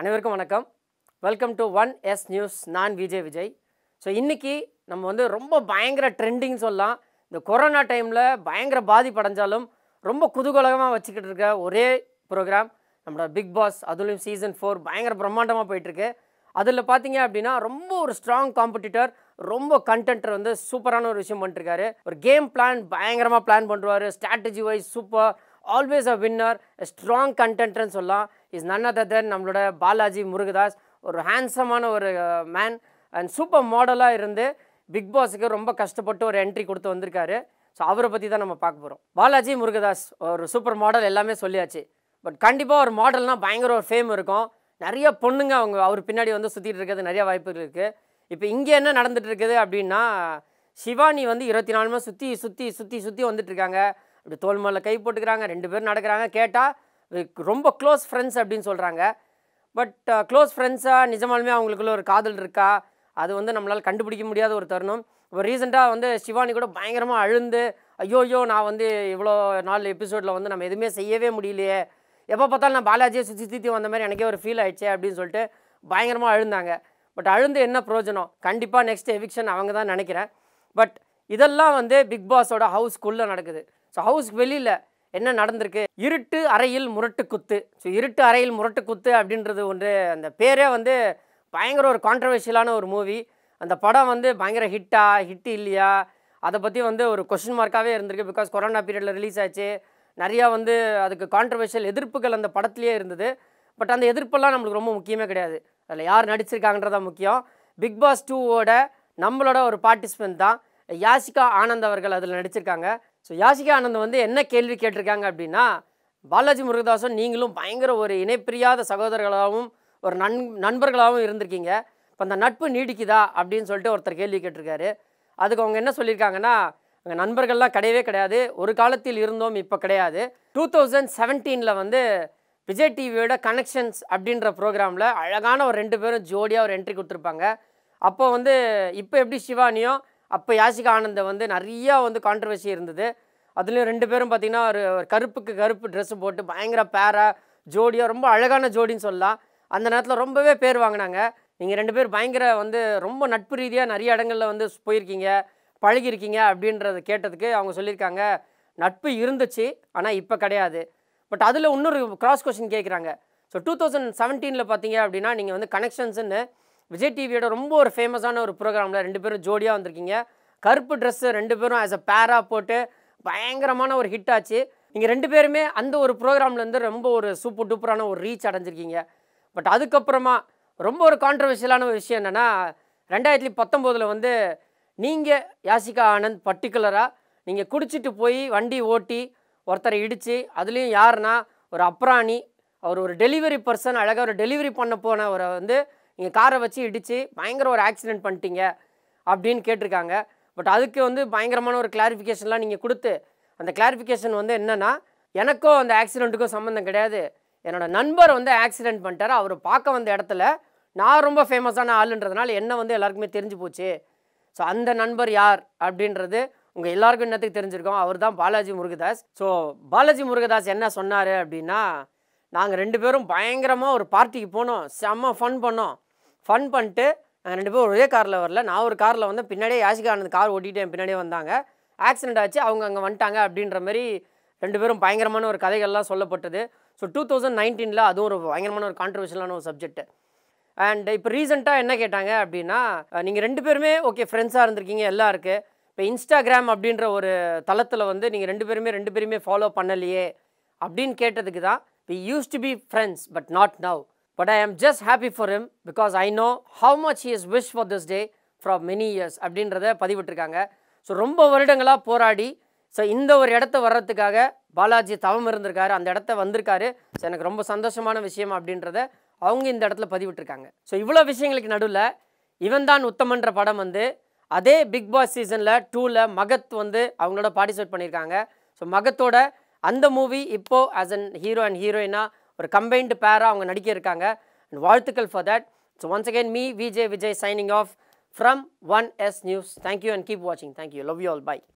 அனைவருக்கும் வணக்கம் welcome to one S news நான் விஜய் விஜய் ஸோ இன்றைக்கி நம்ம வந்து ரொம்ப பயங்கர ட்ரெண்டிங் சொல்லலாம் இந்த கொரோனா டைமில் பயங்கர பாதிப்படைஞ்சாலும் ரொம்ப குதூகலகமாக வச்சுக்கிட்டு இருக்க ஒரே ப்ரோக்ராம் நம்மளோட பிக் பாஸ் அதுலேயும் சீசன் ஃபோர் பயங்கர பிரம்மாண்டமாக போயிட்டுருக்கு அதில் பார்த்தீங்க அப்படின்னா ரொம்ப ஒரு ஸ்ட்ராங் காம்படிட்டர் ரொம்ப கண்டென்ட்டர் வந்து சூப்பரான ஒரு விஷயம் பண்ணிட்டுருக்காரு ஒரு கேம் பிளான் பயங்கரமாக பிளான் பண்ணுவார் strategy wise super always a winner strong கண்டென்ட்னு சொல்லலாம் இஸ் நன் அதர் தென் நம்மளோட பாலாஜி முருகதாஸ் ஒரு ஹேண்ட்ஸமான ஒரு மேன் அண்ட் சூப்பர் மாடலாக இருந்து பிக் பாஸுக்கு ரொம்ப கஷ்டப்பட்டு ஒரு என்ட்ரி கொடுத்து வந்திருக்காரு ஸோ அவரை பற்றி தான் நம்ம பார்க்க போகிறோம் பாலாஜி முருகதாஸ் ஒரு சூப்பர் மாடல் எல்லாமே சொல்லியாச்சு பட் கண்டிப்பாக ஒரு மாடல்னால் பயங்கர ஒரு ஃபேம் இருக்கும் நிறைய பொண்ணுங்க அவங்க அவர் பின்னாடி வந்து சுற்றிட்டு இருக்கிறது நிறைய வாய்ப்புகள் இருக்குது இப்போ இங்கே என்ன நடந்துகிட்டு இருக்குது அப்படின்னா சிவானி வந்து இருபத்தி நாலு மாதம் சுற்றி சுற்றி சுற்றி சுற்றி வந்துட்டுருக்காங்க இப்படி தோல் மேலே கை போட்டுக்கிறாங்க ரெண்டு பேரும் நடக்கிறாங்க கேட்டால் ரொம்ப க்ளோஸ் ஃப்ரெண்ட்ஸ் அப்படின்னு சொல்கிறாங்க பட் க்ளோஸ் ஃப்ரெண்ட்ஸாக நிஜமாலுமே அவங்களுக்குள்ள ஒரு காதல் இருக்கா அது வந்து நம்மளால் கண்டுபிடிக்க முடியாத ஒரு தருணம் இப்போ ரீசெண்டாக வந்து சிவானி கூட பயங்கரமாக அழுந்து ஐயோ ஐயோ நான் வந்து இவ்வளோ நாலு எபிசோடில் வந்து நம்ம எதுவுமே செய்யவே முடியலையே எப்போ பார்த்தாலும் நான் பாலாஜியை சுற்றி சுற்றி வந்த மாதிரி எனக்கே ஒரு ஃபீல் ஆகிடுச்சே அப்படின்னு சொல்லிட்டு பயங்கரமாக அழுந்தாங்க பட் அழுந்து என்ன பிரயோஜனம் கண்டிப்பாக நெக்ஸ்ட் எவிக்ஷன் அவங்க தான் நினைக்கிறேன் பட் இதெல்லாம் வந்து பிக் பாஸோட ஹவுஸ்குள்ளே நடக்குது ஸோ ஹவுஸ்க்கு வெளியில் என்ன நடந்திருக்கு இருட்டு அறையில் முரட்டு குத்து ஸோ இருட்டு அறையில் முரட்டு குத்து அப்படின்றது ஒன்று அந்த பேரே வந்து பயங்கர ஒரு கான்ட்ரவர்ஷியலான ஒரு மூவி அந்த படம் வந்து பயங்கர ஹிட்டா ஹிட் இல்லையா அதை பற்றி வந்து ஒரு கொஷின் மார்க்காகவே இருந்திருக்கு பிகாஸ் கொரோனா பீரியடில் ரிலீஸ் ஆச்சு நிறையா வந்து அதுக்கு கான்ட்ரவர்ஷியல் எதிர்ப்புகள் அந்த படத்துலேயே இருந்தது பட் அந்த எதிர்ப்பெல்லாம் நம்மளுக்கு ரொம்ப முக்கியமே கிடையாது அதில் யார் நடிச்சிருக்காங்கன்றதான் முக்கியம் பிக் பாஸ் டூவோட நம்மளோட ஒரு பார்ட்டிசிபெண்ட் தான் யாசிகா ஆனந்த் அவர்கள் அதில் நடிச்சிருக்காங்க ஸோ யாசிகா ஆனந்த் வந்து என்ன கேள்வி கேட்டிருக்காங்க அப்படின்னா பாலாஜி முருகதாசன் நீங்களும் பயங்கர ஒரு இணைப்பிரியாத சகோதரர்களாகவும் ஒரு நண் நண்பர்களாகவும் இருந்திருக்கீங்க இப்போ அந்த நட்பு நீடிக்குதா அப்படின்னு சொல்லிட்டு ஒருத்தர் கேள்வி கேட்டிருக்காரு அதுக்கு அவங்க என்ன சொல்லியிருக்காங்கன்னா அங்கே நண்பர்கள்லாம் கிடையவே கிடையாது ஒரு காலத்தில் இருந்தோம் இப்போ கிடையாது டூ தௌசண்ட் செவன்டீனில் வந்து விஜய் டிவியோட கனெக்ஷன்ஸ் அப்படின்ற ப்ரோக்ராமில் அழகான ஒரு ரெண்டு பேரும் ஜோடியாக ஒரு என்ட்ரி கொடுத்துருப்பாங்க அப்போ வந்து இப்போ எப்படி சிவானியும் அப்போ யாசிகா ஆனந்த வந்து நிறையா வந்து கான்ட்ரவர்சி இருந்தது அதுலேயும் ரெண்டு பேரும் பார்த்திங்கன்னா ஒரு கருப்புக்கு கருப்பு ட்ரெஸ்ஸு போட்டு பயங்கர பேரா ஜோடியாக ரொம்ப அழகான ஜோடின்னு சொல்லலாம் அந்த நேரத்தில் ரொம்பவே பேர் வாங்கினாங்க நீங்கள் ரெண்டு பேர் பயங்கர வந்து ரொம்ப நட்பு ரீதியாக நிறைய இடங்களில் வந்து போயிருக்கீங்க பழகிருக்கீங்க அப்படின்றத கேட்டதுக்கு அவங்க சொல்லியிருக்காங்க நட்பு இருந்துச்சு ஆனால் இப்போ கிடையாது பட் அதில் இன்னொரு கிராஸ் கொஷின் கேட்குறாங்க ஸோ டூ தௌசண்ட் செவன்டீனில் பார்த்தீங்க அப்படின்னா நீங்கள் வந்து கனெக்ஷன்ஸுன்னு விஜய் டிவியோட ரொம்ப ஒரு ஃபேமஸான ஒரு ப்ரோக்ராமில் ரெண்டு பேரும் ஜோடியாக வந்திருக்கீங்க கருப்பு ட்ரெஸ்ஸு ரெண்டு பேரும் ஆஸ் அ பேராக போட்டு பயங்கரமான ஒரு ஹிட் ஆச்சு நீங்கள் ரெண்டு பேருமே அந்த ஒரு ப்ரோக்ராம்லேருந்து ரொம்ப ஒரு சூப்பர் டூப்பரான ஒரு ரீச் அடைஞ்சிருக்கீங்க பட் அதுக்கப்புறமா ரொம்ப ஒரு கான்ட்ரவர்ஷியலான ஒரு விஷயம் என்னென்னா ரெண்டாயிரத்தி பத்தொம்போதில் வந்து நீங்கள் யாசிகா ஆனந்த் பர்டிகுலராக நீங்கள் குடிச்சிட்டு போய் வண்டி ஓட்டி ஒருத்தரை இடித்து அதுலேயும் யாருன்னா ஒரு அப்ராணி அவர் ஒரு டெலிவரி பர்சன் அழகாக ஒரு டெலிவரி பண்ண போனவரை வந்து நீங்கள் காரை வச்சு இடித்து பயங்கர ஒரு ஆக்சிடெண்ட் பண்ணிட்டீங்க அப்படின்னு கேட்டிருக்காங்க பட் அதுக்கு வந்து பயங்கரமான ஒரு கிளாரிஃபிகேஷன்லாம் நீங்கள் கொடுத்து அந்த கிளாரிஃபிகேஷன் வந்து என்னென்னா எனக்கும் அந்த ஆக்சிடெண்ட்டுக்கும் சம்மந்தம் கிடையாது என்னோடய நண்பர் வந்து ஆக்சிடெண்ட் பண்ணிட்டார் அவர் பார்க்க வந்த இடத்துல நான் ரொம்ப ஃபேமஸான ஆளுன்றதுனால என்ன வந்து எல்லாருக்குமே தெரிஞ்சு போச்சு ஸோ அந்த நண்பர் யார் அப்படின்றது உங்கள் எல்லாருக்கும் என்னத்துக்கு தெரிஞ்சிருக்கோம் அவர் தான் பாலாஜி முருகதாஸ் ஸோ பாலாஜி முருகதாஸ் என்ன சொன்னார் அப்படின்னா நாங்கள் ரெண்டு பேரும் பயங்கரமாக ஒரு பார்ட்டிக்கு போனோம் செம்ம ஃபன் பண்ணோம் ஃபன் பண்ணிட்டு ரெண்டு பேரும் ஒரே காரில் வரல நான் ஒரு காரில் வந்து பின்னாடியே யாசிகா கார் ஓட்டிகிட்டு பின்னாடியே வந்தாங்க ஆக்சிடென்ட் ஆச்சு அவங்க அங்கே வந்துட்டாங்க அப்படின்ற மாதிரி ரெண்டு பேரும் பயங்கரமான ஒரு கதைகள்லாம் சொல்லப்பட்டது ஸோ டூ தௌசண்ட் நைன்டீனில் அதுவும் ஒரு பயங்கரமான ஒரு கான்ட்ரவர்ஷியலான ஒரு சப்ஜெக்ட் அண்ட் இப்போ ரீசெண்டாக என்ன கேட்டாங்க அப்படின்னா நீங்கள் ரெண்டு பேருமே ஓகே ஃப்ரெண்ட்ஸாக இருந்திருக்கீங்க எல்லாம் இருக்குது இப்போ இன்ஸ்டாகிராம் அப்படின்ற ஒரு தளத்தில் வந்து நீங்கள் ரெண்டு பேருமே ரெண்டு பேருமே ஃபாலோ பண்ணலையே அப்படின்னு கேட்டதுக்கு தான் we use to be friends but not now but I am just happy for him because I know how much is wish for this day from many years அப்படின்றத பதிவிட்டிருக்காங்க ஸோ ரொம்ப வருடங்களாக போராடி ஸோ இந்த ஒரு இடத்த வர்றதுக்காக பாலாஜி தவம் இருந்திருக்காரு அந்த இடத்த வந்திருக்காரு ஸோ எனக்கு ரொம்ப சந்தோஷமான விஷயம் அப்படின்றத அவங்க இந்த இடத்துல பதிவிட்டிருக்காங்க ஸோ இவ்வளோ விஷயங்களுக்கு நடுவில் இவன் தான் உத்தமன்ற படம் வந்து அதே பிக் பாஸ் சீசனில் டூவில் மகத் வந்து அவங்களோட பார்ட்டிசிபேட் பண்ணியிருக்காங்க ஸோ மகத்தோட அந்த மூவி இப்போது ஆஸ் அன் ஹீரோ அண்ட் ஹீரோயினாக ஒரு கம்பைன்டு பேராக அவங்க நடிக்க இருக்காங்க அண்ட் வாழ்த்துக்கள் for that so once again me Vijay Vijay signing off from one S news thank you and keep வாட்சிங் thank you love you all by